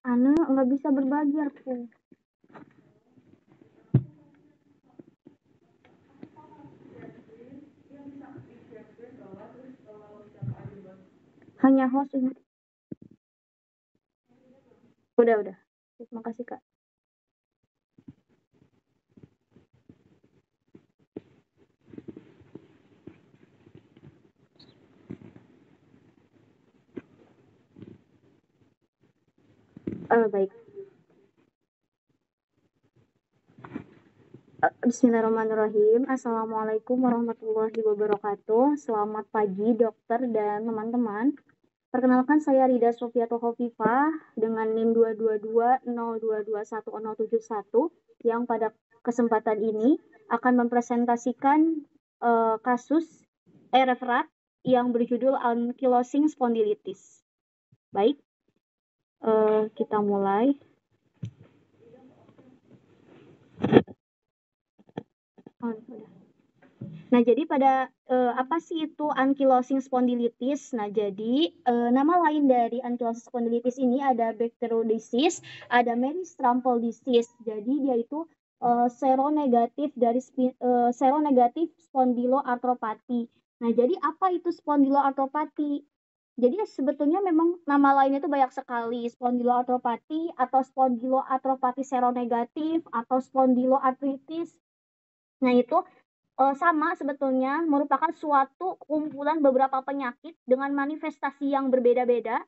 Ana nggak bisa berbagi aku. Hanya host ini. Udah, udah. Terima kasih, Kak. Uh, baik. Eh, bismillahirrahmanirrahim. Assalamualaikum warahmatullahi wabarakatuh. Selamat pagi dokter dan teman-teman. Perkenalkan saya Rida Sofia Hovifa dengan NIM 222022171 yang pada kesempatan ini akan mempresentasikan uh, kasus e yang berjudul ankylosing spondylitis. Baik, Eh, kita mulai. Oh, nah, jadi pada uh, apa sih itu ankylosing spondylitis? Nah, jadi uh, nama lain dari ankylosing spondylitis ini ada disease, ada Meristrample disease. Jadi dia itu uh, seronegatif dari uh, seronegatif spondiloartropati. Nah, jadi apa itu spondiloartropati? Jadi sebetulnya memang nama lainnya itu banyak sekali, spondiloartropati atau spondiloartropati seronegatif atau spondiloartritis. Nah, itu eh, sama sebetulnya merupakan suatu kumpulan beberapa penyakit dengan manifestasi yang berbeda-beda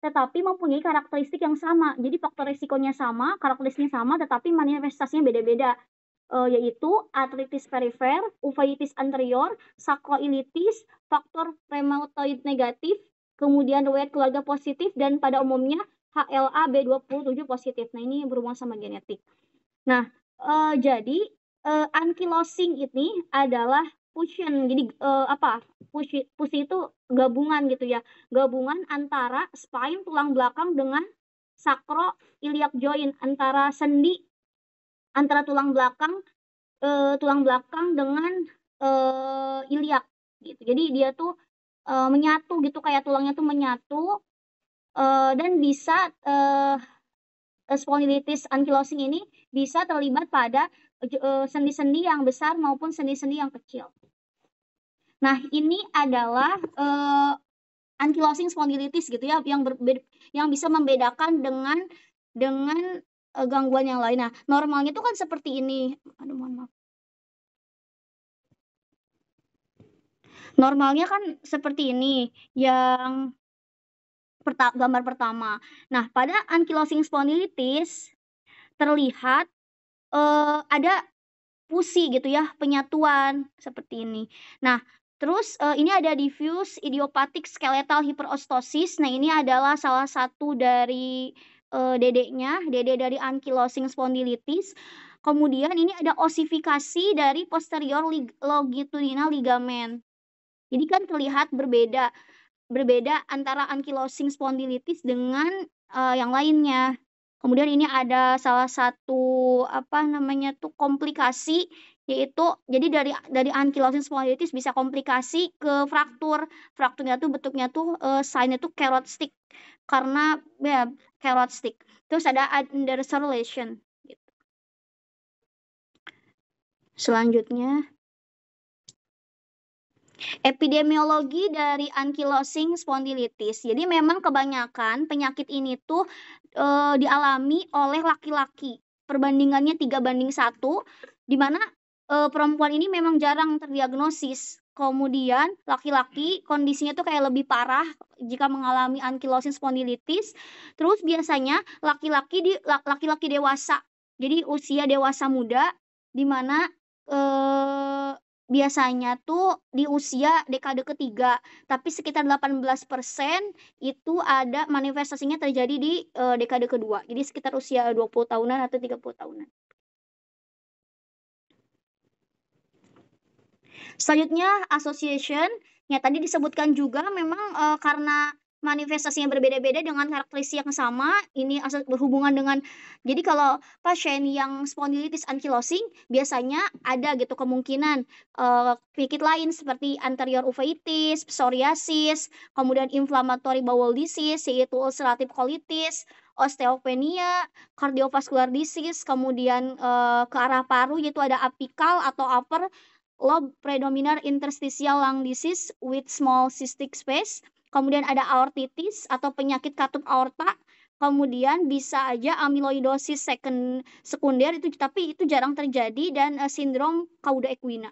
tetapi mempunyai karakteristik yang sama. Jadi faktor risikonya sama, karakteristiknya sama, tetapi manifestasinya beda-beda. Eh, yaitu artritis perifer, uveitis anterior, sacroilitis, faktor rheumatoid negatif, kemudian riwayat keluarga positif dan pada umumnya HLA B27 positif. Nah, ini berhubungan sama genetik. Nah, e, jadi e, ankylosing ini adalah fusion. Jadi e, apa? Fusi, fusi itu gabungan gitu ya. Gabungan antara spine tulang belakang dengan sakro iliak joint antara sendi antara tulang belakang e, tulang belakang dengan e, iliak gitu. Jadi dia tuh Eh, menyatu gitu, kayak tulangnya tuh menyatu, eh, dan bisa, eee, eh, spondylitis ankylosing ini bisa terlibat pada sendi sendi-sendi yang besar maupun sendi-sendi yang kecil. Nah, ini adalah, eee, ankylosing spondylitis gitu ya, yang berbeda yang bisa membedakan dengan dengan, gangguan yang lain. Nah, normalnya itu kan seperti ini. Aduh, mohon maaf. Normalnya kan seperti ini, yang perta gambar pertama. Nah, pada ankylosing spondylitis terlihat uh, ada pusi gitu ya, penyatuan seperti ini. Nah, terus uh, ini ada diffuse idiopathic skeletal hyperostosis. Nah, ini adalah salah satu dari uh, dedeknya, dedek dari ankylosing spondylitis. Kemudian ini ada osifikasi dari posterior longitudinal ligament. Jadi kan terlihat berbeda berbeda antara ankylosing spondylitis dengan uh, yang lainnya. Kemudian ini ada salah satu apa namanya tuh komplikasi yaitu jadi dari dari ankylosing spondylitis bisa komplikasi ke fraktur. Frakturnya tuh bentuknya tuh uh, signnya tuh carrot stick karena ya carrot stick. Terus ada under relation gitu. Selanjutnya Epidemiologi dari ankylosing spondylitis. Jadi memang kebanyakan penyakit ini tuh e, dialami oleh laki-laki. Perbandingannya 3 banding 1 di mana e, perempuan ini memang jarang terdiagnosis. Kemudian laki-laki kondisinya tuh kayak lebih parah jika mengalami ankylosing spondylitis. Terus biasanya laki-laki di laki-laki dewasa. Jadi usia dewasa muda di mana eh biasanya tuh di usia dekade ketiga, tapi sekitar 18% itu ada manifestasinya terjadi di e, dekade kedua. Jadi sekitar usia 20 tahunan atau 30 tahunan. Selanjutnya association, ya tadi disebutkan juga memang e, karena manifestasi yang berbeda-beda dengan karakteristik yang sama, ini asal berhubungan dengan jadi kalau pasien yang spondylitis ankylosing biasanya ada gitu kemungkinan uh, lain seperti anterior uveitis, psoriasis, kemudian inflammatory bowel disease yaitu ulcerative colitis, osteopenia, cardiovascular disease, kemudian uh, ke arah paru yaitu ada apikal atau upper lobe predominant interstitial lung disease with small cystic space kemudian ada aortitis atau penyakit katup aorta, kemudian bisa aja amiloidosis second sekunder itu tapi itu jarang terjadi dan uh, sindrom kauda equina.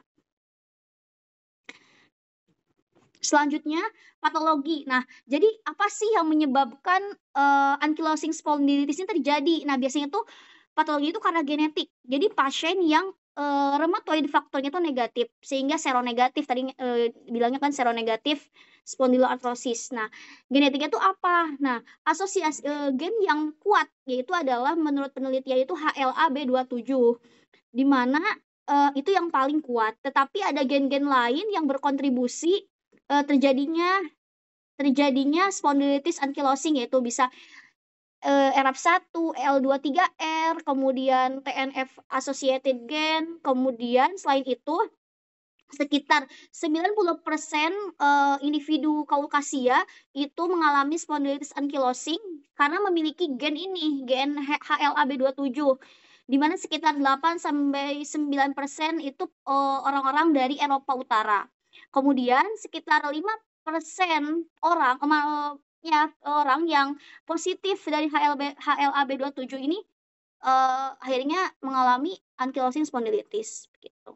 Selanjutnya patologi. Nah, jadi apa sih yang menyebabkan uh, ankylosing spondylitis ini terjadi? Nah, biasanya tuh patologi itu karena genetik. Jadi pasien yang uh, eh, rheumatoid faktornya itu negatif sehingga seronegatif tadi uh, bilangnya kan seronegatif spondyloarthrosis. Nah, genetiknya itu apa? Nah, asosiasi uh, gen yang kuat yaitu adalah menurut penelitian itu HLA-B27 di mana uh, itu yang paling kuat. Tetapi ada gen-gen lain yang berkontribusi uh, terjadinya terjadinya spondylitis ankylosing yaitu bisa eh, RF1, L23R, kemudian TNF associated gen, kemudian selain itu sekitar 90% eh, individu Kaukasia itu mengalami spondylitis ankylosing karena memiliki gen ini, gen HLA-B27 di mana sekitar 8 sampai 9% itu eh, orang-orang dari Eropa Utara. Kemudian sekitar 5 persen orang eh, banyaknya orang yang positif dari HLB, HLAB 27 ini uh, akhirnya mengalami ankylosing spondylitis gitu.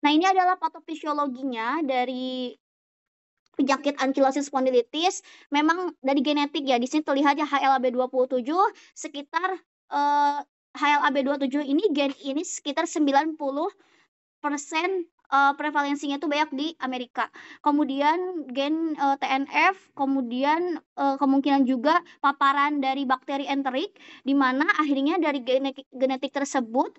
Nah, ini adalah patofisiologinya dari penyakit ankylosing spondylitis. Memang dari genetik ya, di sini terlihat ya HLAB27 sekitar hla eh, HLAB27 ini gen ini sekitar 90 persen uh, eh, prevalensinya itu banyak di Amerika. Kemudian gen uh, eh, TNF, kemudian uh, kemungkinan juga paparan dari bakteri enterik di mana akhirnya dari genetik, genetik tersebut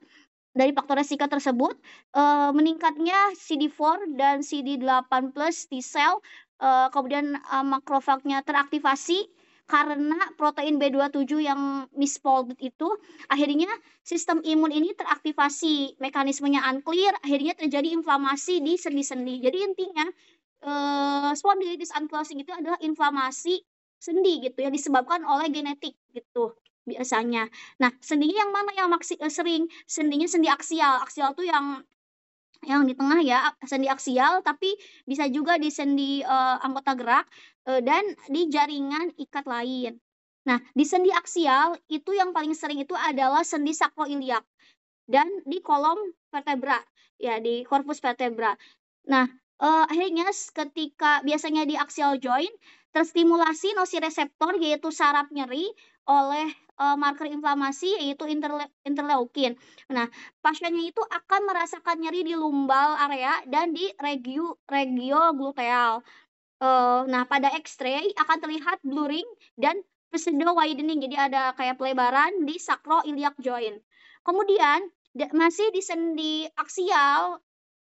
dari faktor resiko tersebut uh, meningkatnya CD4 dan CD8 plus T sel uh, kemudian uh, makrofagnya teraktivasi karena protein B27 yang misfolded itu akhirnya sistem imun ini teraktivasi mekanismenya unclear akhirnya terjadi inflamasi di sendi-sendi jadi intinya eh, spondylitis unclosing itu adalah inflamasi sendi gitu yang disebabkan oleh genetik gitu biasanya nah sendinya yang mana yang maksi, eh, sering sendinya sendi aksial aksial tuh yang yang di tengah ya sendi aksial tapi bisa juga di sendi uh, anggota gerak uh, dan di jaringan ikat lain. Nah, di sendi aksial itu yang paling sering itu adalah sendi sakroiliak dan di kolom vertebra ya di korpus vertebra. Nah, uh, akhirnya ketika biasanya di aksial joint terstimulasi nosireseptor yaitu saraf nyeri oleh uh, marker inflamasi yaitu interle interleukin. Nah, pasiennya itu akan merasakan nyeri di lumbal area dan di regio regio gluteal. Uh, eh, nah, pada X-ray akan terlihat blurring dan pseudo widening. Jadi ada kayak pelebaran di sacroiliac joint. Kemudian masih di sendi aksial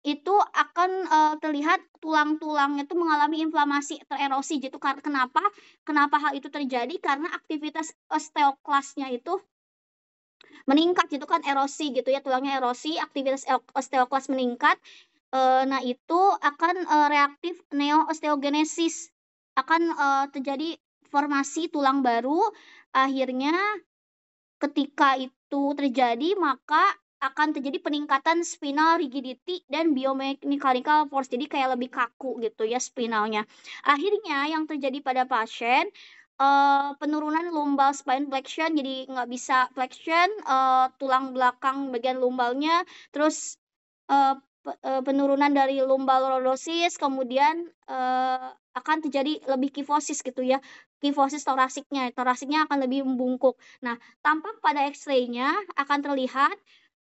itu akan uh, terlihat tulang-tulangnya itu mengalami inflamasi tererosi gitu. Karena kenapa? Kenapa hal itu terjadi? Karena aktivitas osteoklasnya itu meningkat gitu kan erosi gitu ya tulangnya erosi aktivitas osteoklas meningkat uh, nah itu akan uh, reaktif neo akan uh, terjadi formasi tulang baru akhirnya ketika itu terjadi maka akan terjadi peningkatan spinal rigidity dan biomechanical force. Jadi kayak lebih kaku gitu ya spinalnya. Akhirnya yang terjadi pada pasien uh, penurunan lumbal spine flexion jadi nggak bisa flexion uh, tulang belakang bagian lumbalnya terus uh, penurunan dari lumbal lordosis kemudian uh, akan terjadi lebih kifosis gitu ya kifosis torasiknya torasiknya akan lebih membungkuk nah tampak pada x raynya akan terlihat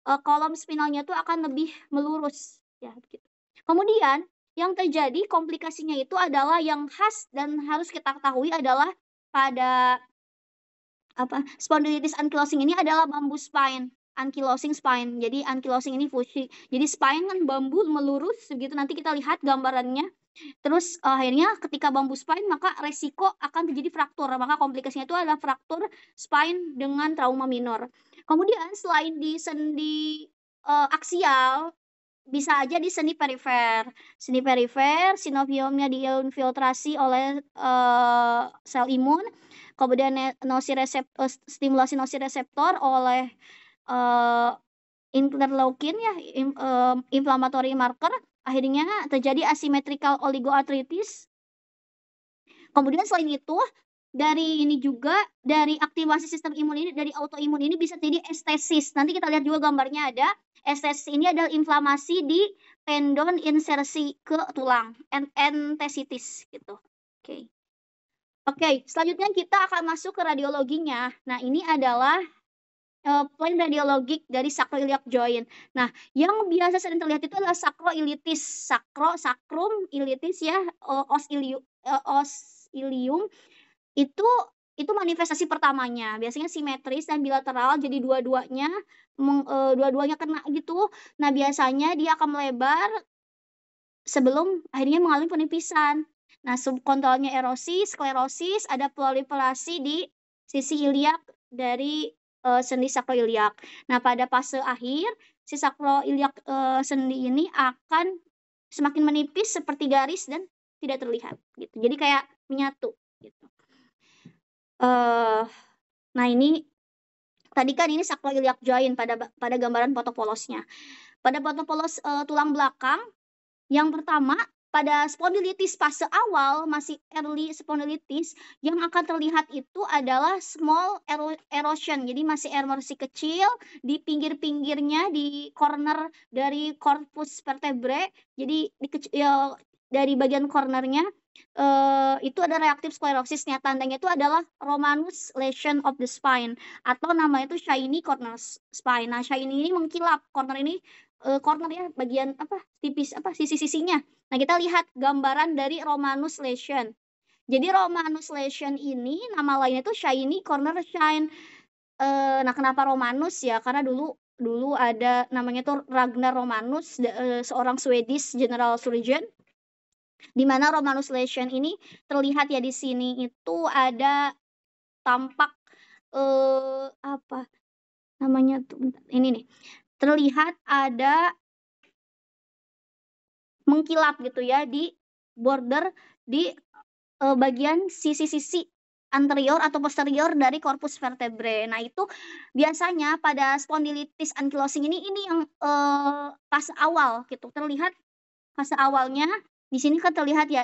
uh, kolom spinalnya itu akan lebih melurus ya gitu. Kemudian yang terjadi komplikasinya itu adalah yang khas dan harus kita ketahui adalah pada apa spondylitis ankylosing ini adalah bambu spine ankylosing spine jadi ankylosing ini fusi jadi spine kan bambu melurus begitu nanti kita lihat gambarannya terus uh, akhirnya ketika bambu spine maka resiko akan terjadi fraktur maka komplikasinya itu adalah fraktur spine dengan trauma minor Kemudian selain di sendi uh, aksial, bisa aja di sendi perifer. sendi perifer, sinoviumnya diinfiltrasi oleh uh, sel imun, kemudian nosireseptor, uh, eh, stimulasi reseptor oleh uh, interleukin ya, inflamatory uh, inflammatory marker, akhirnya terjadi asimetrical oligoartritis. Kemudian selain itu, dari ini juga dari aktivasi sistem imun ini dari autoimun ini bisa jadi estesis. Nanti kita lihat juga gambarnya ada. Estesis ini adalah inflamasi di tendon insersi ke tulang, entesitis gitu. Oke. Okay. Oke, okay, selanjutnya kita akan masuk ke radiologinya. Nah, ini adalah uh, eh, plan radiologik dari sacroiliac joint. Nah, yang biasa sering terlihat itu adalah sacroiliitis sacro, sacrum, ilitis ya, os, eh, ilium, os ilium itu itu manifestasi pertamanya. Biasanya simetris dan bilateral jadi dua-duanya e, dua-duanya kena gitu. Nah, biasanya dia akan melebar sebelum akhirnya mengalami penipisan. Nah, subkontrolnya erosi, sklerosis, ada proliferasi di sisi iliak dari uh, sendi sakroiliak. Nah, pada fase akhir, si sakroiliak uh, sendi ini akan semakin menipis seperti garis dan tidak terlihat gitu. Jadi kayak menyatu gitu uh, nah ini tadi kan ini sakloiliak joint pada pada gambaran foto polosnya. Pada foto polos uh, tulang belakang yang pertama pada spondylitis fase awal masih early spondylitis yang akan terlihat itu adalah small erosion jadi masih erosi kecil di pinggir-pinggirnya di corner dari corpus vertebrae jadi di ya, dari bagian cornernya uh, itu ada reaktif sklerosisnya. Tandanya itu adalah Romanus lesion of the spine atau namanya itu shiny corner spine. Nah, shiny ini mengkilap. Corner ini uh, eh, corner ya bagian apa? tipis apa sisi-sisinya. Nah, kita lihat gambaran dari Romanus lesion. Jadi Romanus lesion ini nama lainnya itu shiny corner shine. Uh, nah, kenapa Romanus ya? Karena dulu dulu ada namanya tuh Ragnar Romanus, seorang Swedish general surgeon di mana Romanus Legion ini terlihat ya di sini itu ada tampak eh apa namanya tuh ini nih. Terlihat ada mengkilap gitu ya di border di uh, bagian sisi-sisi anterior atau posterior dari korpus vertebrae. Nah, itu biasanya pada spondylitis ankylosing ini ini yang eh, fase awal gitu. Terlihat fase awalnya di sini kan terlihat ya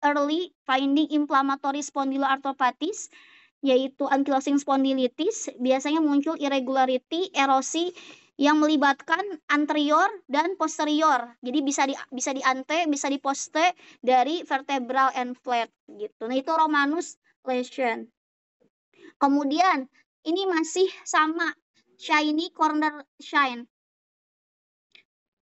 early finding inflammatory spondyloarthropathies yaitu ankylosing spondylitis biasanya muncul irregularity erosi yang melibatkan anterior dan posterior. Jadi bisa di bisa di ante, bisa di poste dari vertebral and flat gitu. Nah, itu Romanus lesion. Kemudian ini masih sama shiny corner shine.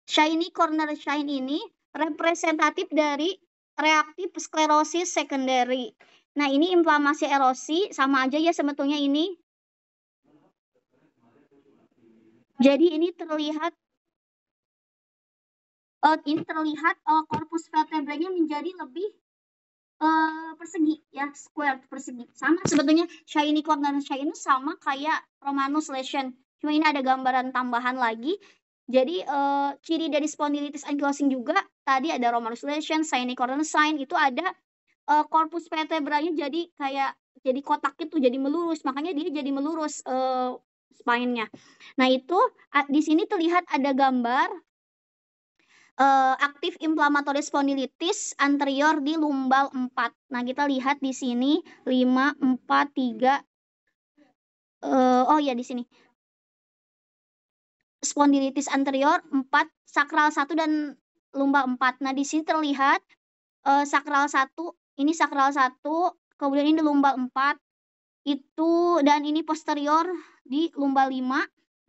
Shiny corner shine ini representatif dari reaktif sklerosis secondary. Nah, ini inflamasi erosi sama aja ya sebetulnya ini. Jadi ini terlihat uh, ini terlihat uh, eh, korpus vertebranya menjadi lebih uh, persegi ya, square persegi. Sama sebetulnya shiny corner shiny sama kayak Romanus lesion. Cuma ini ada gambaran tambahan lagi. Jadi uh, ciri dari spondylitis ankylosing juga tadi ada Roman relation, sine Sign, itu ada korpus eh, vertebranya jadi kayak jadi kotak itu jadi melurus, makanya dia jadi melurus uh, spine-nya. Nah, itu di sini terlihat ada gambar uh, aktif inflammatory spondylitis anterior di lumbal 4. Nah, kita lihat di sini 5 4 3 uh, oh ya di sini. Spondylitis anterior 4 sakral 1 dan lumba 4. Nah, di sini terlihat eh, sakral 1, ini sakral 1, kemudian ini lumba 4, itu dan ini posterior di lumba 5.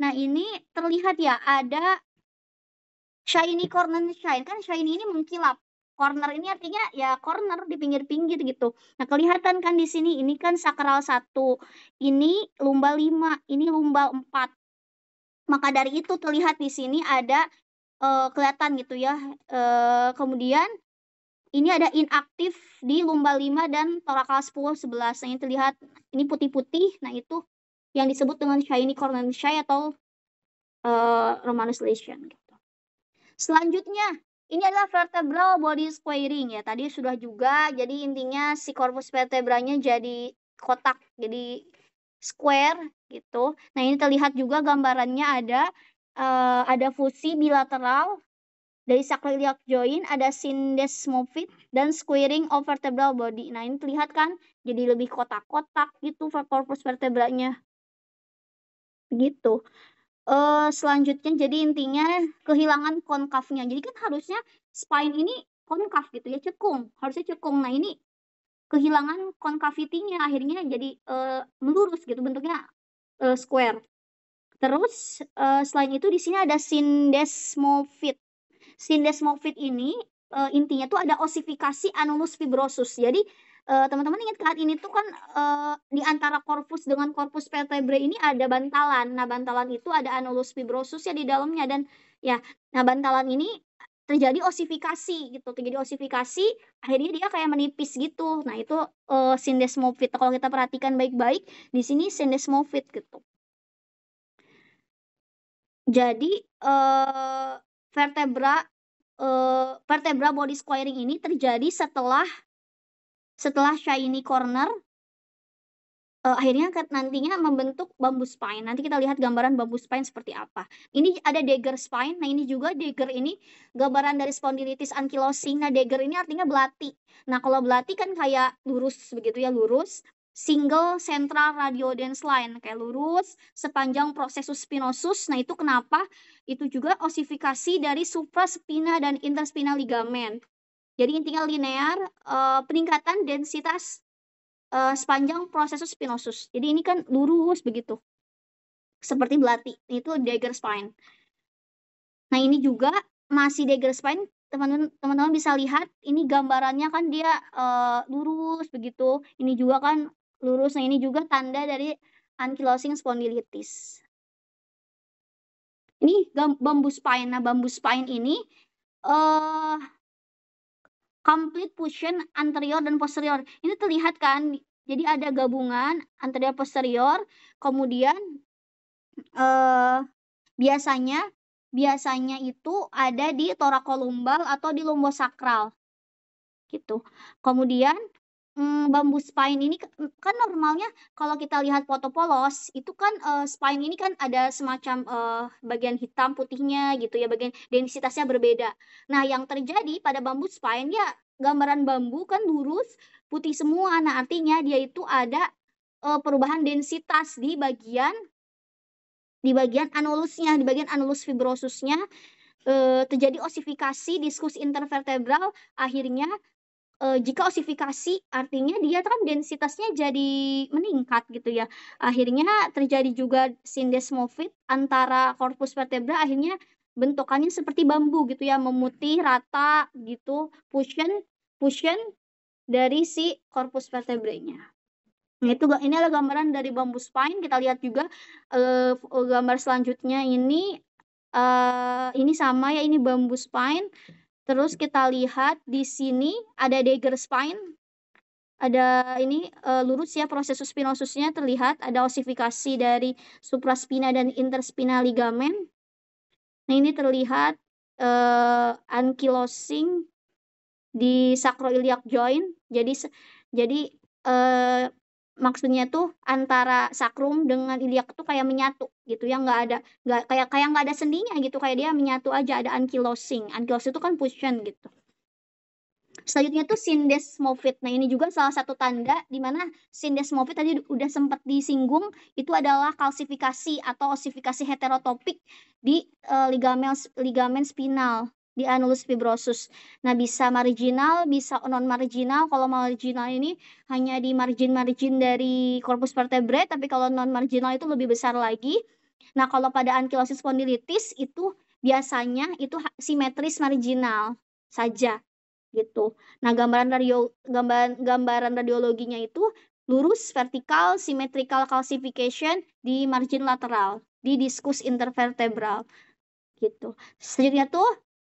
Nah, ini terlihat ya ada shiny corner shine. Kan shiny ini mengkilap. Corner ini artinya ya corner di pinggir-pinggir gitu. Nah, kelihatan kan di sini ini kan sakral 1, ini lumba 5, ini lumba 4. Maka dari itu terlihat di sini ada uh, kelihatan gitu ya. Uh, kemudian ini ada inaktif di lumba 5 dan torakal 10 11. Yang terlihat ini putih-putih. Nah, itu yang disebut dengan shiny corneal shy atau uh, Romanus lesion gitu. Selanjutnya, ini adalah vertebral body squaring ya. Tadi sudah juga jadi intinya si corpus vertebranya jadi kotak, jadi square gitu. Nah, ini terlihat juga gambarannya ada uh, ada fusi bilateral dari sacroiliac joint ada syndes dan squaring of vertebral body. Nah, ini terlihat kan jadi lebih kotak-kotak gitu corpus vertebranya. Gitu. Uh, selanjutnya jadi intinya kehilangan konkafnya Jadi kan harusnya spine ini konkaf gitu ya, cekung. Harusnya cekung. Nah, ini kehilangan konkavitinya akhirnya jadi uh, melurus gitu bentuknya uh, square. Terus uh, selain itu di sini ada sindesmofit. Sindesmofit ini uh, intinya tuh ada osifikasi anulus fibrosus. Jadi teman eh, teman-teman ingat saat ini tuh kan uh, di antara korpus dengan korpus vertebrae ini ada bantalan. Nah, bantalan itu ada anulus fibrosus ya di dalamnya dan ya nah bantalan ini terjadi osifikasi gitu terjadi osifikasi akhirnya dia kayak menipis gitu nah itu uh, sindesmofit kalau kita perhatikan baik-baik di sini sindesmofit gitu jadi, uh, vertebra uh, vertebra body squaring ini terjadi setelah setelah shiny corner uh, akhirnya nantinya membentuk bambu spine. Nanti kita lihat gambaran bambu spine seperti apa. Ini ada dagger spine. Nah, ini juga dagger ini gambaran dari spondylitis ankylosing. Nah, dagger ini artinya belati. Nah, kalau belati kan kayak lurus begitu ya, lurus single central radiodens line kayak lurus sepanjang prosesus spinosus. Nah, itu kenapa? Itu juga osifikasi dari supraspina dan interspinal ligamen. Jadi intinya linear uh, peningkatan densitas uh, sepanjang prosesus spinosus. Jadi ini kan lurus begitu. Seperti belati. Itu dagger spine. Nah, ini juga masih dagger spine teman-teman teman-teman bisa lihat ini gambarannya kan dia uh, lurus begitu ini juga kan lurus. Nah, ini juga tanda dari ankylosing spondylitis. Ini bambu spine. Nah, bambu spine ini uh, complete fusion anterior dan posterior. Ini terlihat kan? Jadi ada gabungan anterior posterior, kemudian uh, biasanya biasanya itu ada di torakolumbal atau di lumbosakral, gitu. Kemudian Hmm, bambu spine ini kan normalnya kalau kita lihat foto polos, itu kan, uh, spine ini kan ada semacam, uh, bagian hitam putihnya gitu ya, bagian densitasnya berbeda. Nah, yang terjadi pada bambu spine ya gambaran bambu kan lurus, putih semua. Nah, artinya dia itu ada, uh, perubahan densitas di bagian di bagian anulusnya, di bagian anulus fibrosusnya, terjadi osifikasi diskus intervertebral, akhirnya uh, jika osifikasi artinya dia kan densitasnya jadi meningkat gitu ya. Akhirnya terjadi juga sindesmofit antara korpus vertebra akhirnya bentukannya seperti bambu gitu ya, memutih, rata gitu, fusion fusion dari si korpus vertebranya. Nah, itu ini adalah gambaran dari bambu spine. Kita lihat juga uh, gambar selanjutnya ini uh, ini sama ya ini bambu spine Terus kita lihat di sini ada dagger spine. Ada ini uh, lurus ya proses spinosusnya terlihat ada osifikasi dari supraspina dan interspina ligamen. Nah, ini terlihat uh, ankylosing di sacroiliac joint. Jadi jadi uh, maksudnya tuh antara sakrum dengan iliak tuh kayak menyatu gitu ya nggak ada nggak kayak kayak nggak ada sendinya gitu kayak dia menyatu aja ada ankylosing ankylosing itu kan fusion gitu selanjutnya tuh sindesmofit nah ini juga salah satu tanda di mana sindesmofit tadi udah sempat disinggung itu adalah kalsifikasi atau osifikasi heterotopik di uh, ligamen ligamen spinal di anulus fibrosus. Nah, bisa marginal, bisa non marginal. Kalau marginal ini hanya di margin-margin dari korpus vertebrae, tapi kalau non marginal itu lebih besar lagi. Nah, kalau pada ankylosis spondylitis itu biasanya itu simetris marginal saja gitu. Nah, gambaran radio gambaran gambaran radiologinya itu lurus vertikal symmetrical calcification di margin lateral di diskus intervertebral gitu. Selanjutnya tuh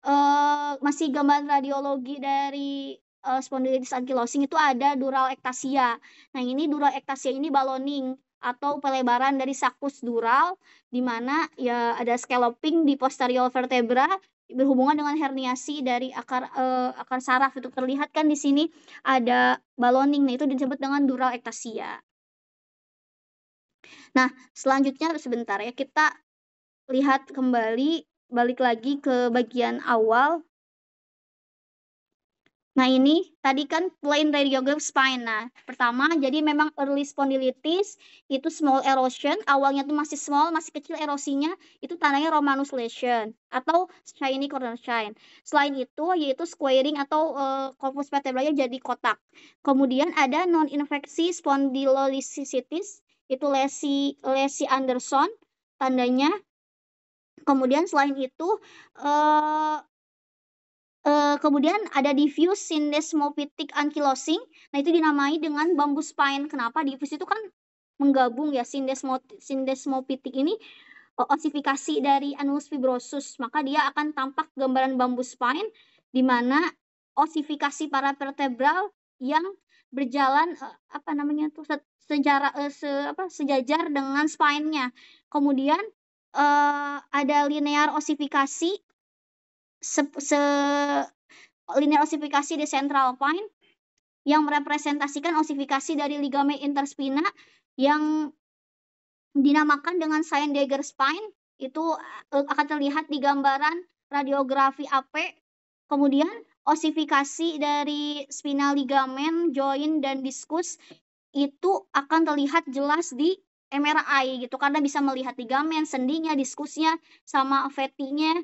Eh, masih gambar radiologi dari uh, eh, spondylitis ankylosing itu ada dural ektasia. Nah, ini dural ektasia ini baloning atau pelebaran dari sakus dural di mana ya ada scalloping di posterior vertebra berhubungan dengan herniasi dari akar uh, akar saraf itu terlihat kan di sini ada baloning nah itu disebut dengan dural ektasia. Nah, selanjutnya sebentar ya kita lihat kembali balik lagi ke bagian awal. Nah ini tadi kan plain radiograph spine. Nah pertama jadi memang early spondylitis itu small erosion. Awalnya tuh masih small, masih kecil erosinya. Itu tandanya Romanus lesion atau shiny corner shine. Selain itu yaitu squaring atau uh, corpus vertebrae jadi kotak. Kemudian ada non-infeksi spondylolisitis itu lesi lesi Anderson tandanya Kemudian selain itu uh, uh, kemudian ada diffuse syndesmophytic ankylosing. Nah, itu dinamai dengan bambu spine. Kenapa? Diffuse itu kan menggabung ya syndesmophytic ini osifikasi dari anulus fibrosus, maka dia akan tampak gambaran bambu spine di mana osifikasi para vertebral yang berjalan e, apa namanya tuh sejarah e, se, apa sejajar dengan spine-nya. Kemudian uh, ada linear osifikasi se, se linear osifikasi di central point yang merepresentasikan osifikasi dari ligamen interspina yang dinamakan dengan sign dagger spine itu eh, akan terlihat di gambaran radiografi AP kemudian osifikasi dari spinal ligamen joint dan diskus itu akan terlihat jelas di MRI gitu karena bisa melihat ligamen, sendinya, diskusnya sama fatty-nya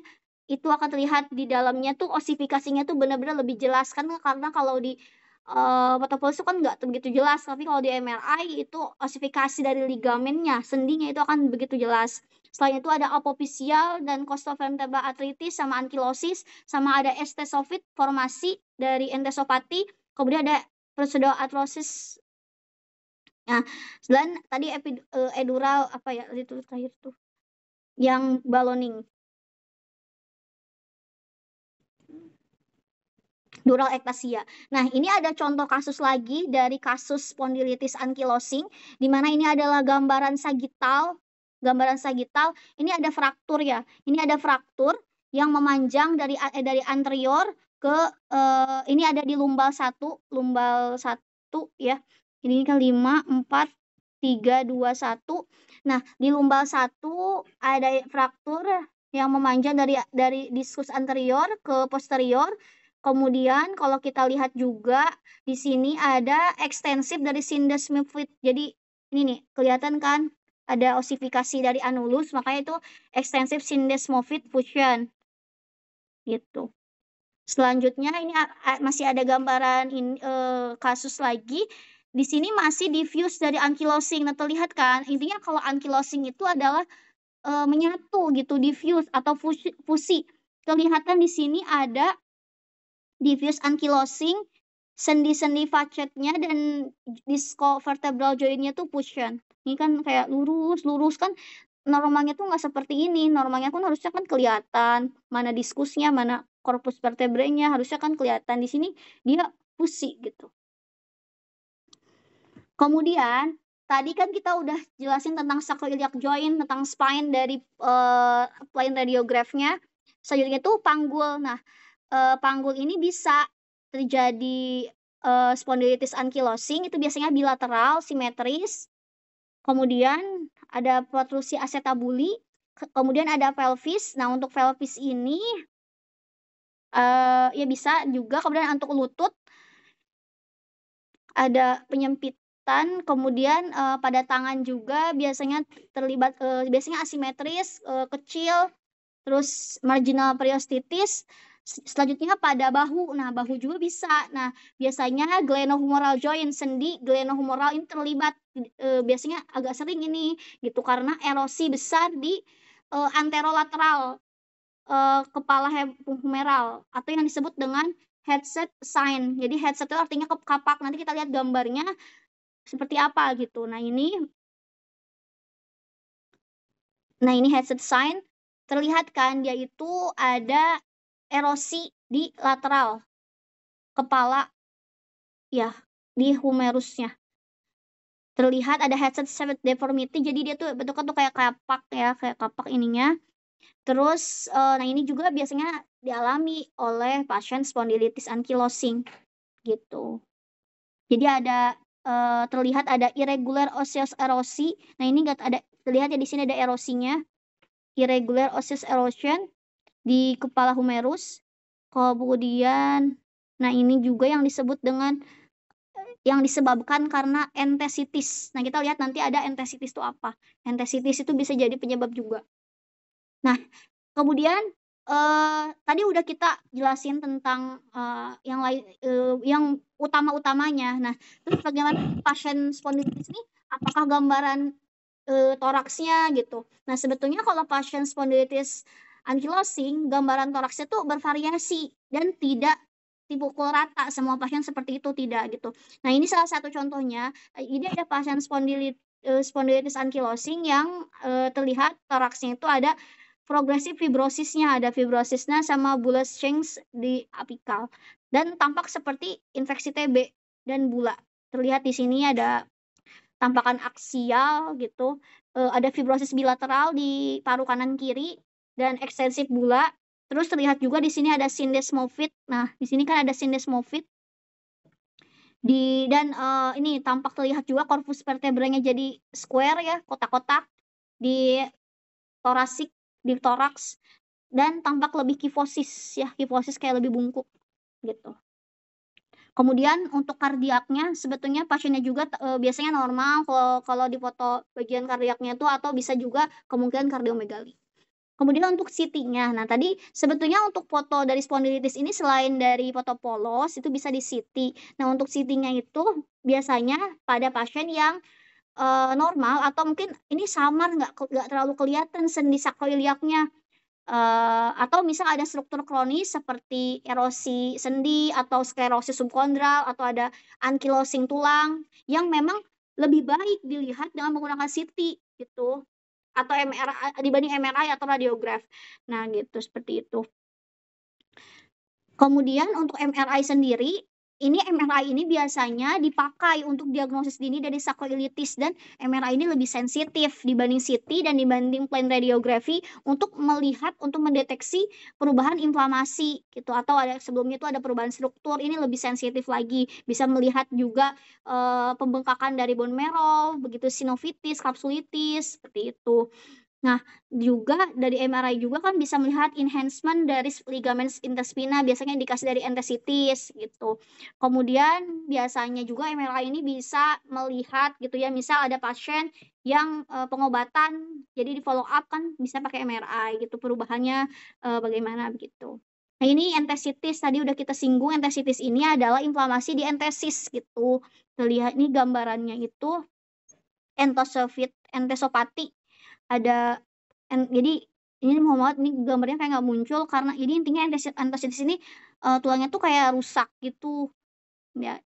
itu akan terlihat di dalamnya tuh osifikasinya tuh benar-benar lebih jelas kan karena kalau di uh, itu kan nggak begitu jelas tapi kalau di MRI itu osifikasi dari ligamennya sendinya itu akan begitu jelas selain itu ada apophysial dan costovertebral arthritis sama ankylosis sama ada estesofit formasi dari entesopati kemudian ada prosedur atrosis Nah, selain tadi epid, eee, eh, epidural apa ya itu terakhir tuh? Yang ballooning. Dural ektasia. Nah, ini ada contoh kasus lagi dari kasus spondilitis ankylosing di mana ini adalah gambaran sagital, gambaran sagital. Ini ada fraktur ya. Ini ada fraktur yang memanjang dari eh, dari anterior ke eh, ini ada di lumbal satu, lumbal satu ya. Ini kan 5, 4, 3, 2, 1. Nah, di lumbal 1 ada fraktur yang memanjang dari dari diskus anterior ke posterior. Kemudian kalau kita lihat juga di sini ada ekstensif dari sinus Jadi ini nih, kelihatan kan? Ada osifikasi dari anulus, makanya itu ekstensif sinus fusion. Gitu. Selanjutnya ini masih ada gambaran in, e, kasus lagi di sini masih diffuse dari ankylosing. Nah, terlihat kan intinya kalau ankylosing itu adalah e, menyatu gitu, diffuse atau fusi, fusi. Kelihatan di sini ada diffuse ankylosing, sendi-sendi facetnya dan disco vertebral jointnya tuh fusion. Ini kan kayak lurus, lurus kan normalnya tuh nggak seperti ini. Normalnya kan harusnya kan kelihatan mana diskusnya, mana korpus vertebranya harusnya kan kelihatan di sini dia fusi gitu. Kemudian tadi kan kita udah jelasin tentang sacroiliac joint, tentang spine dari uh, plane radiografnya. Selanjutnya itu panggul. Nah, uh, panggul ini bisa terjadi uh, spondylitis ankylosing itu biasanya bilateral, simetris. Kemudian ada protrusi acetabuli, kemudian ada pelvis. Nah, untuk pelvis ini uh, ya bisa juga kemudian untuk lutut ada penyempit kemudian uh, pada tangan juga biasanya terlibat uh, biasanya asimetris uh, kecil terus marginal periostitis selanjutnya pada bahu nah bahu juga bisa nah biasanya glenohumeral joint sendi glenohumeral ini terlibat uh, biasanya agak sering ini gitu karena erosi besar di uh, anterolateral uh, kepala humeral atau yang disebut dengan headset sign jadi headset itu artinya kapak nanti kita lihat gambarnya seperti apa gitu. Nah, ini Nah, ini headset sign terlihat kan dia itu ada erosi di lateral kepala ya di humerusnya. Terlihat ada hazard shape deformity jadi dia tuh bentuknya tuh kayak kapak ya, kayak kapak ininya. Terus eh, nah ini juga biasanya dialami oleh pasien spondylitis ankylosing gitu. Jadi ada uh, terlihat ada irregular osseous erosi. Nah, ini nggak ada terlihat ya di sini ada erosinya. Irregular osseous erosion di kepala humerus. Kemudian nah ini juga yang disebut dengan yang disebabkan karena entesitis. Nah, kita lihat nanti ada entesitis itu apa. Entesitis itu bisa jadi penyebab juga. Nah, kemudian Eh, tadi udah kita jelasin tentang uh, yang lain uh, yang utama-utamanya. Nah, terus bagaimana pasien spondilitis ini? Apakah gambaran uh, toraksnya gitu? Nah, sebetulnya kalau pasien spondilitis ankylosing, gambaran toraksnya tuh bervariasi dan tidak dipukul rata semua pasien seperti itu tidak gitu. Nah, ini salah satu contohnya. Ini ada pasien spondilitis spondilitis ankylosing yang uh, terlihat toraksnya itu ada progresif fibrosisnya ada fibrosisnya sama bulat shanks di apikal dan tampak seperti infeksi TB dan bula. Terlihat di sini ada tampakan aksial gitu, e, ada fibrosis bilateral di paru kanan kiri dan ekstensif bula. Terus terlihat juga di sini ada sindesmofit. Nah, di sini kan ada sindesmofit. Di dan e, ini tampak terlihat juga korpus vertebranya jadi square ya, kotak-kotak di torasik di toraks dan tampak lebih kifosis ya kifosis kayak lebih bungkuk gitu. Kemudian untuk kardiaknya sebetulnya pasiennya juga e, biasanya normal kalau kalau di foto bagian kardiaknya itu atau bisa juga kemungkinan kardiomegali. Kemudian untuk CT-nya. Nah, tadi sebetulnya untuk foto dari spondilitis ini selain dari foto polos itu bisa di CT. Nah, untuk CT-nya itu biasanya pada pasien yang uh, normal atau mungkin ini samar nggak nggak terlalu kelihatan sendi sakroiliaknya uh, atau misal ada struktur kronis seperti erosi sendi atau sklerosis subkondral atau ada ankylosing tulang yang memang lebih baik dilihat dengan menggunakan CT gitu atau MRI dibanding MRI atau radiograf. Nah, gitu seperti itu. Kemudian untuk MRI sendiri ini MRI ini biasanya dipakai untuk diagnosis dini dari sakroilitis dan MRI ini lebih sensitif dibanding CT dan dibanding plain radiografi untuk melihat untuk mendeteksi perubahan inflamasi gitu atau ada sebelumnya itu ada perubahan struktur ini lebih sensitif lagi bisa melihat juga e, pembengkakan dari bone marrow begitu sinovitis kapsulitis seperti itu Nah, juga dari MRI juga kan bisa melihat enhancement dari ligaments interspina biasanya dikasih dari entesitis gitu. Kemudian biasanya juga MRI ini bisa melihat gitu ya, misal ada pasien yang e, pengobatan jadi di follow up kan bisa pakai MRI gitu perubahannya e, bagaimana begitu. Nah, ini entesitis tadi udah kita singgung entesitis ini adalah inflamasi di entesis gitu. Terlihat ini gambarannya itu entosofit entesopati ada en jadi ini mohon banget ini gambarnya kayak nggak muncul karena ini intinya anthracitis ini uh, tulangnya tuh kayak rusak gitu ya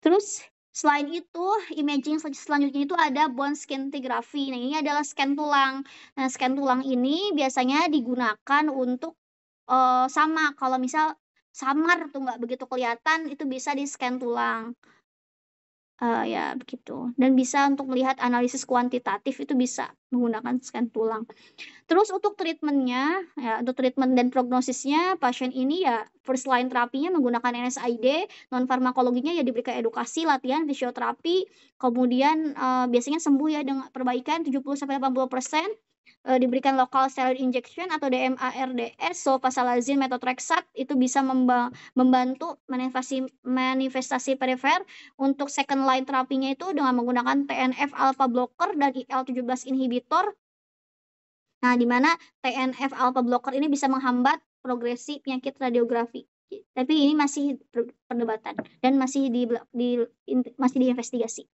terus Selain itu, imaging sel selanjutnya itu ada bone scintigraphy. Nah, ini adalah scan tulang. Nah, scan tulang ini biasanya digunakan untuk uh, sama kalau misal samar tuh nggak begitu kelihatan, itu bisa di scan tulang uh, ya begitu dan bisa untuk melihat analisis kuantitatif itu bisa menggunakan scan tulang. Terus untuk treatmentnya ya untuk treatment dan prognosisnya pasien ini ya first line terapinya menggunakan NSAID, non farmakologinya ya diberikan edukasi, latihan, fisioterapi, kemudian, uh, biasanya sembuh ya dengan perbaikan 70 sampai 80% uh, diberikan local steroid injection atau DMARDS, So, pasalazin metotrexat itu bisa membantu manifestasi manifestasi perifer untuk second line terapinya itu dengan menggunakan TNF alpha blocker dan IL-17 inhibitor. Nah, di mana TNF alpha blocker ini bisa menghambat progresi penyakit radiografi. Tapi ini masih perdebatan dan masih di, di masih diinvestigasi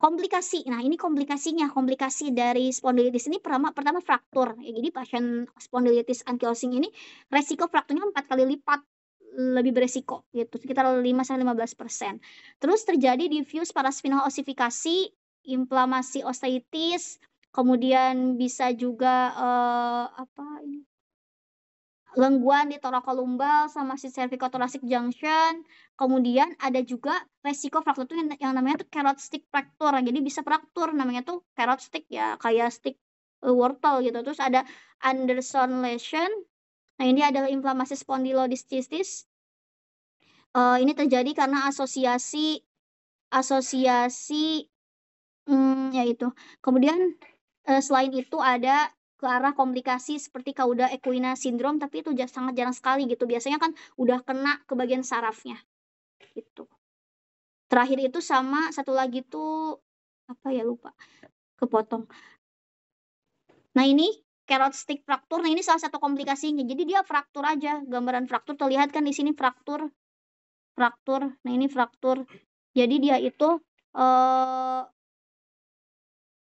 komplikasi. Nah, ini komplikasinya, komplikasi dari spondylitis ini pertama pertama fraktur. Ya, jadi pasien spondylitis ankylosing ini resiko frakturnya empat kali lipat lebih beresiko gitu sekitar 5 sampai 15 persen. Terus terjadi diffuse paraspinal osifikasi, inflamasi osteitis, kemudian bisa juga eh, apa ini gangguan di torakolumbal sama si cervicothoracic junction. Kemudian ada juga resiko fraktur itu yang, yang namanya tuh carrot stick fracture. Jadi bisa fraktur namanya tuh carrot stick ya, kayak stick eh, wortel gitu. Terus ada Anderson lesion. Nah, ini adalah inflamasi spondylodistitis. Uh, eh, ini terjadi karena asosiasi asosiasi hmm, ya itu, Kemudian uh, selain itu ada ke arah komplikasi seperti udah equina sindrom tapi itu sangat jarang sekali gitu. Biasanya kan udah kena ke bagian sarafnya. Gitu. Terakhir itu sama satu lagi tuh apa ya lupa. Kepotong. Nah, ini carrot stick fraktur. Nah, ini salah satu komplikasinya. Jadi dia fraktur aja. Gambaran fraktur terlihat kan di sini fraktur fraktur. Nah, ini fraktur. Jadi dia itu uh,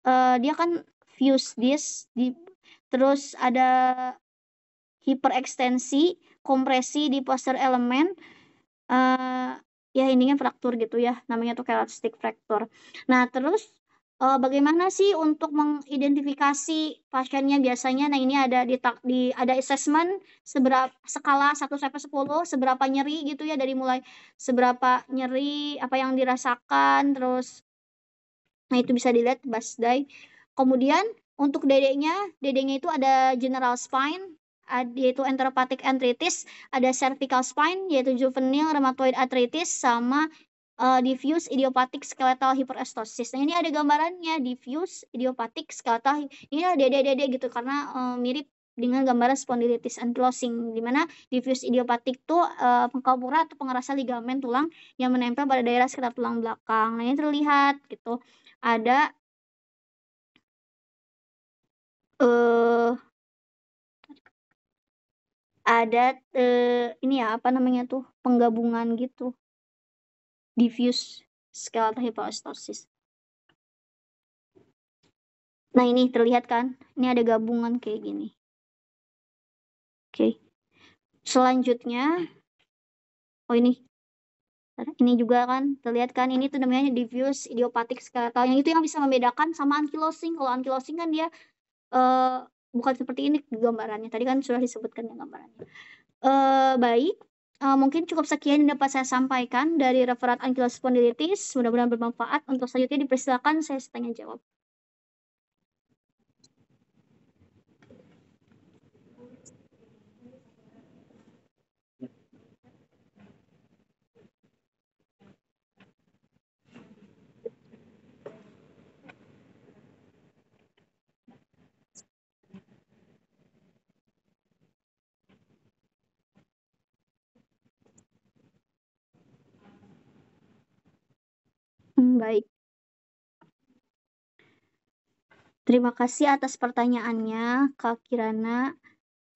uh, dia kan fuse this di terus ada hiperekstensi, kompresi di poster elemen, uh, ya kan fraktur gitu ya, namanya tuh kelastik fraktur. Nah terus uh, bagaimana sih untuk mengidentifikasi pasiennya biasanya? Nah ini ada di, di ada assessment seberapa skala 1 sampai sepuluh, seberapa nyeri gitu ya dari mulai seberapa nyeri, apa yang dirasakan, terus nah itu bisa dilihat Basdai. Kemudian untuk dedeknya, dedeknya itu ada general spine, yaitu enteropathic arthritis, ada cervical spine, yaitu juvenile rheumatoid arthritis, sama uh, diffuse idiopathic skeletal hyperostosis. Nah ini ada gambarannya diffuse idiopathic skeletal ini dede-dede gitu karena uh, mirip dengan gambaran spondylitis ankylosing di mana diffuse idiopathic itu uh, eh, pengkabura atau pengerasa ligamen tulang yang menempel pada daerah sekitar tulang belakang. Nah, ini terlihat gitu. Ada uh, ada, uh, ini ya, apa namanya tuh, penggabungan gitu. Diffuse skeletal hypostasis Nah, ini terlihat kan? Ini ada gabungan kayak gini. Oke. Selanjutnya oh ini. Ini juga kan terlihat kan ini tuh namanya diffuse idiopatik skeletal yang itu yang bisa membedakan sama ankylosing. Kalau ankylosing kan dia uh, bukan seperti ini gambarannya. Tadi kan sudah disebutkan ya gambarannya. Uh, baik, uh, mungkin cukup sekian yang dapat saya sampaikan dari referat ankylosing spondylitis. Mudah-mudahan bermanfaat. Untuk selanjutnya dipersilakan saya tanya jawab. Hmm, baik. Terima kasih atas pertanyaannya, Kak Kirana.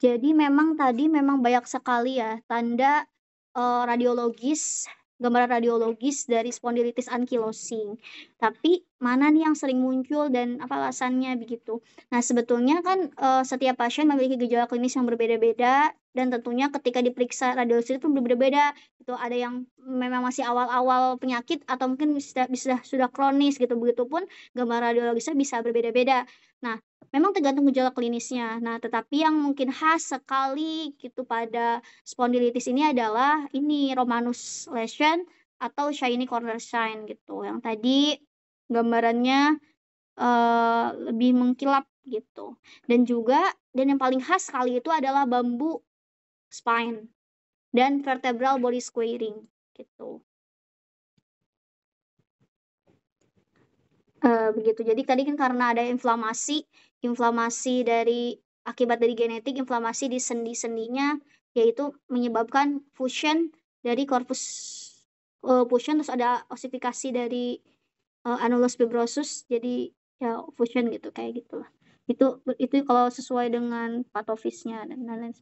Jadi memang tadi memang banyak sekali ya tanda uh, radiologis gambaran radiologis dari spondilitis ankylosing. Tapi mana nih yang sering muncul dan apa alasannya begitu. Nah, sebetulnya kan e, setiap pasien memiliki gejala klinis yang berbeda-beda dan tentunya ketika diperiksa radiologis itu berbeda-beda. Itu ada yang memang masih awal-awal penyakit atau mungkin bisa, sudah kronis gitu. Begitupun gambar radiologisnya bisa berbeda-beda. Nah, memang tergantung gejala klinisnya. Nah, tetapi yang mungkin khas sekali gitu pada spondylitis ini adalah ini Romanus lesion atau shiny corner sign gitu. Yang tadi gambarannya uh, lebih mengkilap gitu. Dan juga dan yang paling khas sekali itu adalah bambu spine dan vertebral body squaring gitu. Eh, begitu. Jadi tadi kan karena ada inflamasi, inflamasi dari akibat dari genetik, inflamasi di sendi-sendinya, yaitu menyebabkan fusion dari corpus eh, fusion, terus ada osifikasi dari, anulus eh, annulus fibrosus, jadi ya fusion gitu, kayak gitulah. Itu itu kalau sesuai dengan patofisnya dan lain-lain,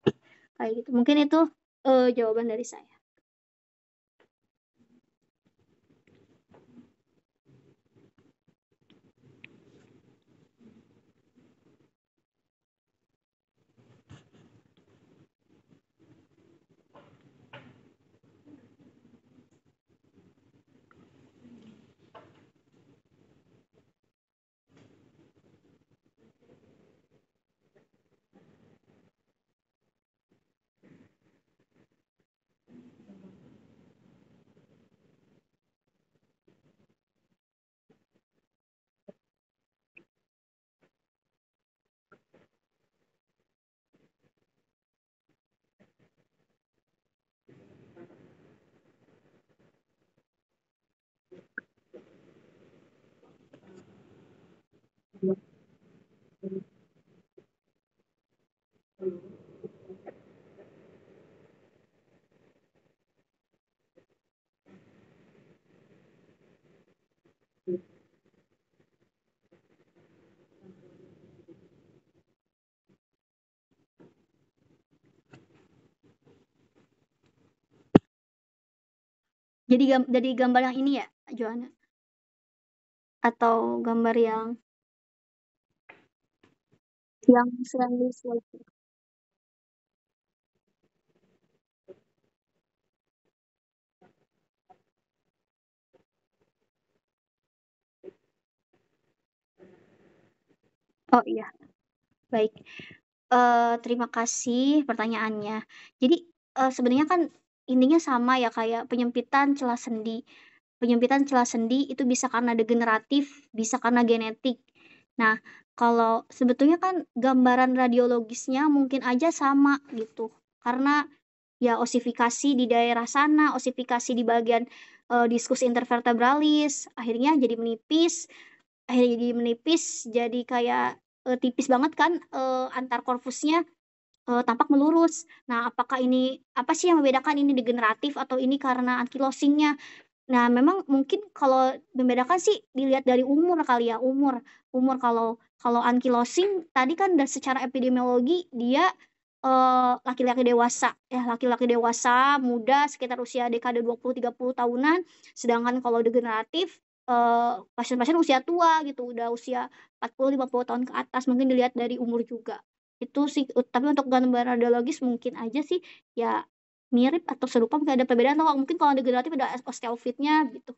kayak gitu. Mungkin itu, jawaban dari saya. Jadi gam jadi gambar yang ini ya, Joanna? Atau gambar yang yang serius lagi. Oh iya, baik. Uh, terima kasih pertanyaannya. Jadi uh, sebenarnya kan intinya sama ya kayak ya. penyempitan celah sendi. Penyempitan celah sendi itu bisa karena degeneratif, bisa karena genetik. Nah, kalau sebetulnya kan gambaran radiologisnya mungkin aja sama gitu. Karena ya osifikasi di daerah sana, osifikasi di bagian e, diskus intervertebralis, akhirnya jadi menipis, akhirnya jadi menipis, jadi kayak e, tipis banget kan e, antar korpusnya uh, tampak melurus. Nah, apakah ini apa sih yang membedakan ini degeneratif atau ini karena ankylosingnya? Nah, memang mungkin kalau membedakan sih dilihat dari umur kali ya, umur. Umur kalau kalau ankylosing tadi kan secara epidemiologi dia eh, laki-laki uh, dewasa ya laki-laki dewasa muda sekitar usia dekade 20 30 tahunan sedangkan kalau degeneratif pasien eh, pasien-pasien usia tua gitu udah usia 40 50 tahun ke atas mungkin dilihat dari umur juga itu sih tapi untuk gambaran radiologis mungkin aja sih ya mirip atau serupa mungkin ada perbedaan atau mungkin kalau degeneratif ada osteofitnya gitu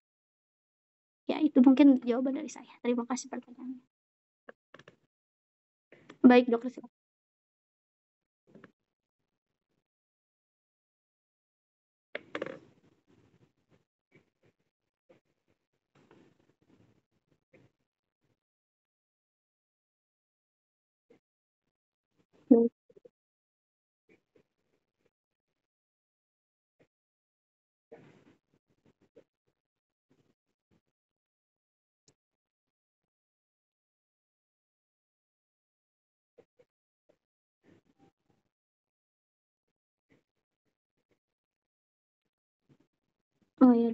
ya itu mungkin jawaban dari saya terima kasih pertanyaannya baik dokter silakan Baik. Oh ya.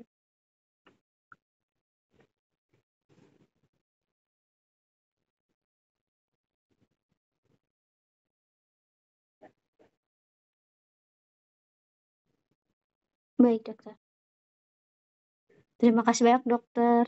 Baik, Dokter. Terima kasih banyak, Dokter.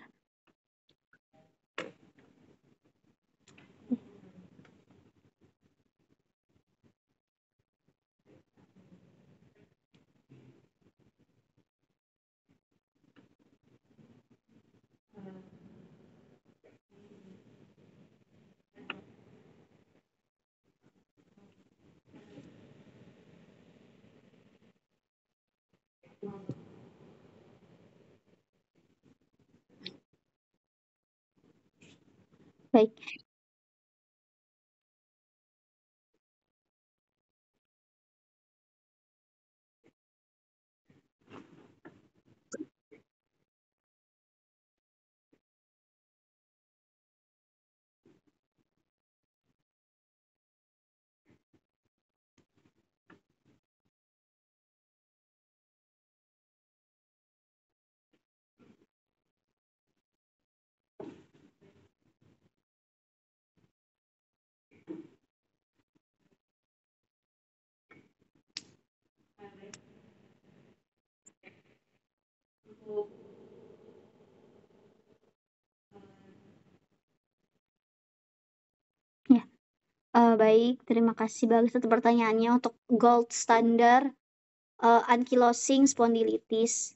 fake Uh, baik, terima kasih bagus satu pertanyaannya untuk gold standard uh, eh, ankylosing spondylitis.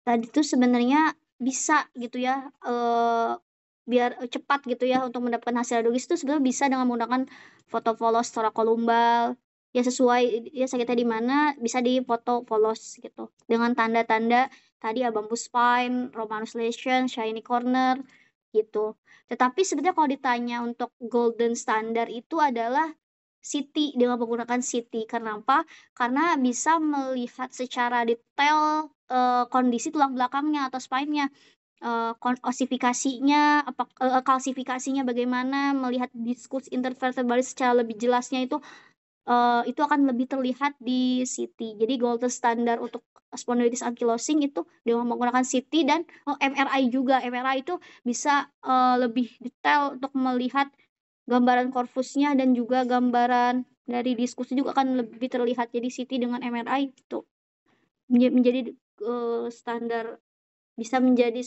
Tadi itu sebenarnya bisa gitu ya uh, biar cepat gitu ya untuk mendapatkan hasil radiologis itu sebenarnya bisa dengan menggunakan foto polos torakolumbal ya sesuai ya sakitnya di mana bisa di foto polos gitu dengan tanda-tanda tadi abambus spine, romanus lesion, shiny corner, gitu. Tetapi sebenarnya kalau ditanya untuk golden standard itu adalah city dengan menggunakan city. Kenapa? Karena bisa melihat secara detail e, kondisi tulang belakangnya atau spine-nya uh, eh, osifikasinya apa eh, kalsifikasinya bagaimana melihat diskus intervertebralis secara lebih jelasnya itu uh, itu akan lebih terlihat di CT. Jadi gold standar untuk spondylitis ankylosing itu dengan menggunakan CT dan oh, MRI juga. MRI itu bisa uh, lebih detail untuk melihat gambaran korpusnya dan juga gambaran dari diskus juga akan lebih terlihat. Jadi CT dengan MRI itu menjadi uh, standar bisa menjadi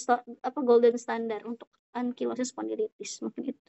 apa golden standar untuk ankylosis spondylitis, mungkin itu.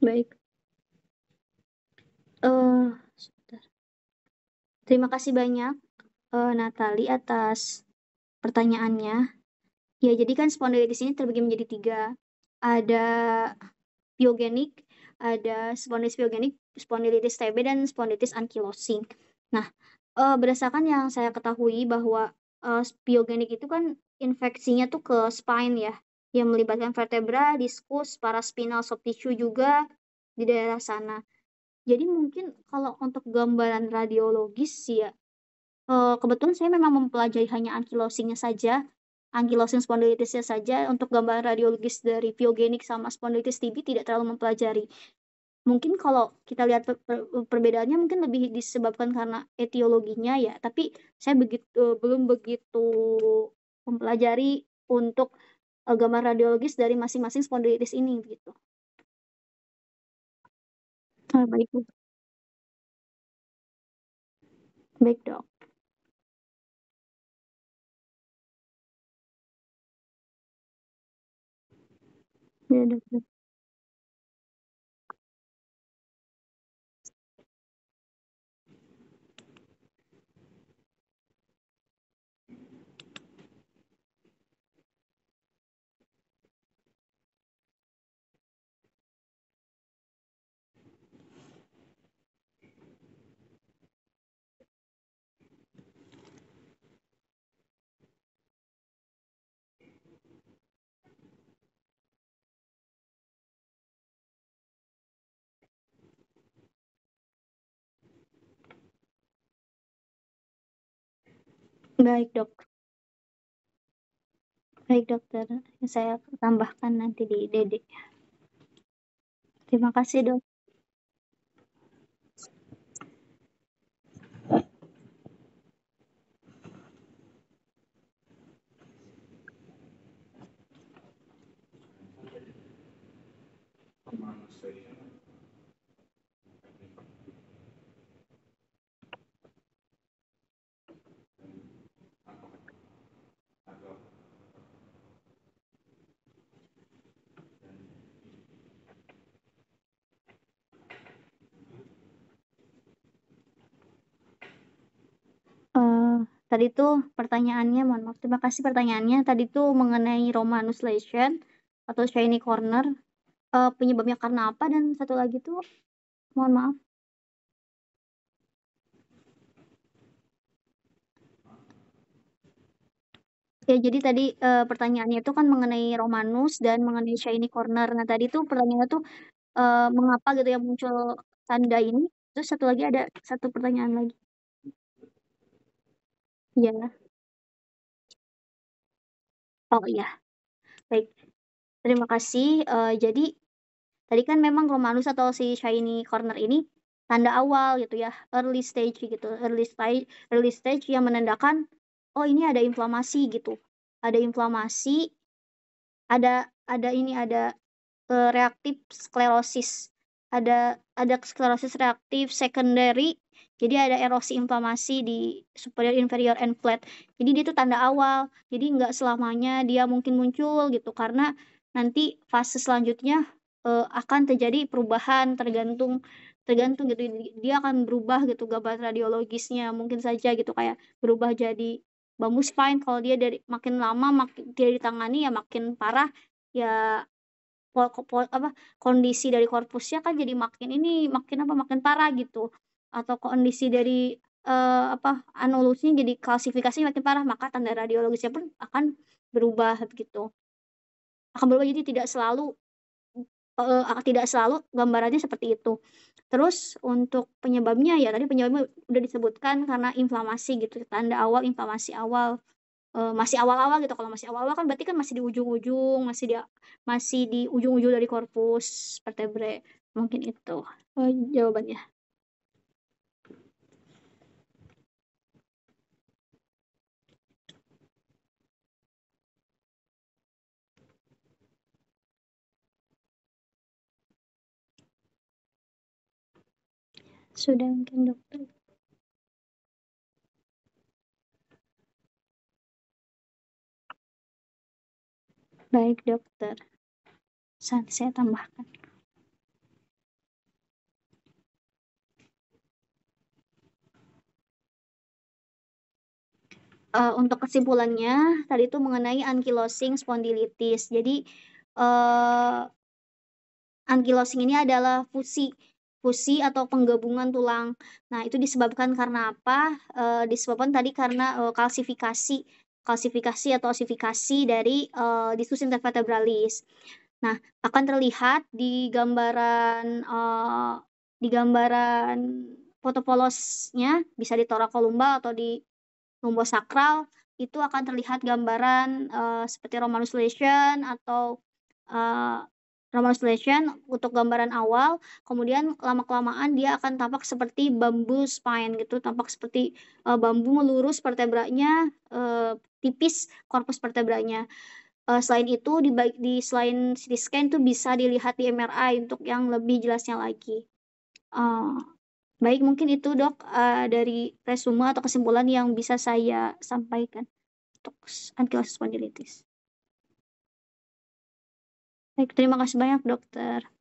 Baik. Uh, sebentar. Terima kasih banyak uh, eh, Natali atas pertanyaannya. Ya, jadi kan spondylitis ini terbagi menjadi tiga. Ada biogenik, ada spondylitis biogenik, spondylitis TB, dan spondilitis ankylosing. Nah, uh, berdasarkan yang saya ketahui bahwa uh, biogenik itu kan infeksinya tuh ke spine ya, yang melibatkan vertebra, diskus, paraspinal, soft tissue juga di daerah sana. Jadi mungkin kalau untuk gambaran radiologis sih ya, Eh, kebetulan saya memang mempelajari hanya ankylosingnya saja, ankylosing spondylitisnya saja. Untuk gambaran radiologis dari piogenik sama spondylitis TB tidak terlalu mempelajari. Mungkin kalau kita lihat per per perbedaannya mungkin lebih disebabkan karena etiologinya ya, tapi saya begitu eh, belum begitu mempelajari untuk, eh, gambar radiologis dari masing-masing spondylitis ini, begitu. Ah, baik, Baik, Dok. Yeah, definitely. Baik, Dok. Baik, Dokter. Saya tambahkan nanti di dedek Terima kasih, Dok. Tadi tuh pertanyaannya, mohon maaf, terima kasih pertanyaannya. Tadi tuh mengenai Romanus Lesion atau Shiny Corner, uh, penyebabnya karena apa? Dan satu lagi tuh, mohon maaf. Ya, jadi tadi e, pertanyaannya itu kan mengenai Romanus dan mengenai Shiny Corner. Nah, tadi tuh pertanyaannya tuh e, mengapa gitu yang muncul tanda ini? Terus satu lagi ada satu pertanyaan lagi. Iya. Oh, iya. Baik. Terima kasih. Uh, jadi, tadi kan memang Romanus atau si shiny corner ini tanda awal gitu ya, early stage gitu, early stage, early stage yang menandakan oh ini ada inflamasi gitu, ada inflamasi, ada ada ini ada uh, reaktif sklerosis, ada ada sklerosis reaktif secondary jadi ada erosi inflamasi di superior, inferior, and flat. Jadi dia itu tanda awal. Jadi nggak selamanya dia mungkin muncul gitu karena nanti fase selanjutnya e, akan terjadi perubahan tergantung tergantung gitu dia akan berubah gitu gambar radiologisnya mungkin saja gitu kayak berubah jadi bambu spine kalau dia dari makin lama makin dia ditangani ya makin parah ya pol, pol, apa kondisi dari korpusnya kan jadi makin ini makin apa makin parah gitu atau kondisi dari uh, apa, anulusnya jadi klasifikasinya makin parah, maka tanda radiologisnya pun akan berubah begitu. Akan berubah jadi tidak selalu uh, tidak selalu gambarannya seperti itu. Terus untuk penyebabnya, ya tadi penyebabnya udah disebutkan karena inflamasi gitu, tanda awal inflamasi awal, eh, masih awal-awal gitu, kalau masih awal-awal kan berarti kan masih di ujung-ujung, masih di masih di ujung-ujung dari korpus vertebrae, mungkin itu, oh, jawabannya. sudah mungkin dokter baik dokter saat saya tambahkan uh, untuk kesimpulannya tadi itu mengenai ankylosing spondylitis. Jadi uh, ankylosing ini adalah fusi fusi atau penggabungan tulang. Nah, itu disebabkan karena apa? E, disebabkan tadi karena e, kalsifikasi, kalsifikasi atau osifikasi dari e, eh, distus intervertebralis. Nah, akan terlihat di gambaran e, di gambaran fotopolosnya bisa di torakolumbal atau di sakral itu akan terlihat gambaran e, seperti Romanus lesion atau e, Remonstration untuk gambaran awal, kemudian lama-kelamaan dia akan tampak seperti bambu spine gitu, tampak seperti uh, bambu melurus vertebranya uh, tipis korpus vertebranya. Uh, selain itu di, di selain CT scan itu bisa dilihat di MRI untuk yang lebih jelasnya lagi. Uh, baik mungkin itu dok uh, dari resume atau kesimpulan yang bisa saya sampaikan untuk ankylosis spondylitis. Baik, terima kasih banyak dokter.